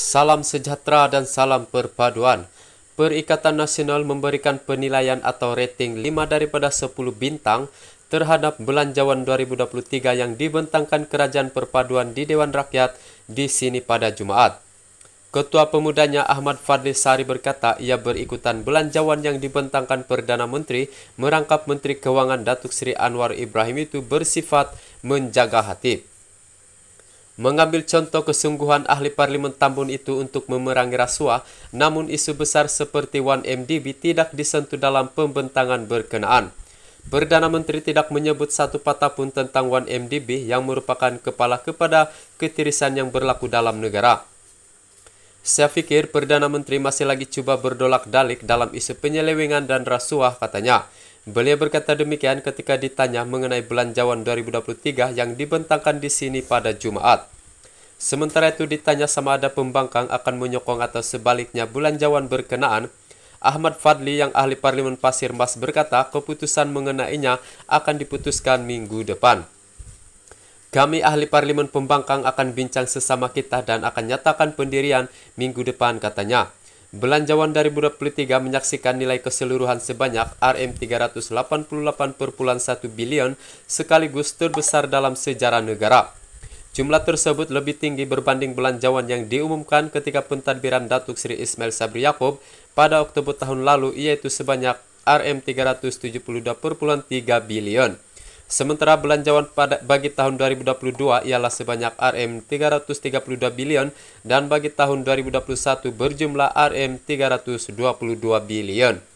Salam sejahtera dan salam perpaduan. Perikatan Nasional memberikan penilaian atau rating 5 daripada 10 bintang terhadap Belanjawan 2023 yang dibentangkan Kerajaan Perpaduan di Dewan Rakyat di sini pada Jumaat. Ketua pemudanya Ahmad Fadli Sari berkata ia berikutan belanjawan yang dibentangkan Perdana Menteri merangkap Menteri Keuangan Datuk Seri Anwar Ibrahim itu bersifat menjaga hati. Mengambil contoh kesungguhan ahli parlimen Tambun itu untuk memerangi rasuah, namun isu besar seperti 1MDB tidak disentuh dalam pembentangan berkenaan. Perdana Menteri tidak menyebut satu patah pun tentang 1MDB yang merupakan kepala kepada ketirisan yang berlaku dalam negara. Saya pikir Perdana Menteri masih lagi cuba berdolak dalik dalam isu penyelewengan dan rasuah katanya. Beliau berkata demikian ketika ditanya mengenai belanjawan 2023 yang dibentangkan di sini pada Jumaat. Sementara itu ditanya sama ada pembangkang akan menyokong atau sebaliknya bulan jawan berkenaan, Ahmad Fadli yang ahli Parlimen Pasir Mas berkata keputusan mengenainya akan diputuskan minggu depan. Kami ahli Parlimen pembangkang akan bincang sesama kita dan akan nyatakan pendirian minggu depan katanya. Belanjawan dari 2023 menyaksikan nilai keseluruhan sebanyak RM388,1 bilion sekaligus terbesar dalam sejarah negara. Jumlah tersebut lebih tinggi berbanding belanjawan yang diumumkan ketika pentadbiran Datuk Sri Ismail Sabri Yaakob pada Oktober tahun lalu yaitu sebanyak RM 372.3 bilion. Sementara belanjawan pada bagi tahun 2022 ialah sebanyak RM 332 bilion dan bagi tahun 2021 berjumlah RM 322 bilion.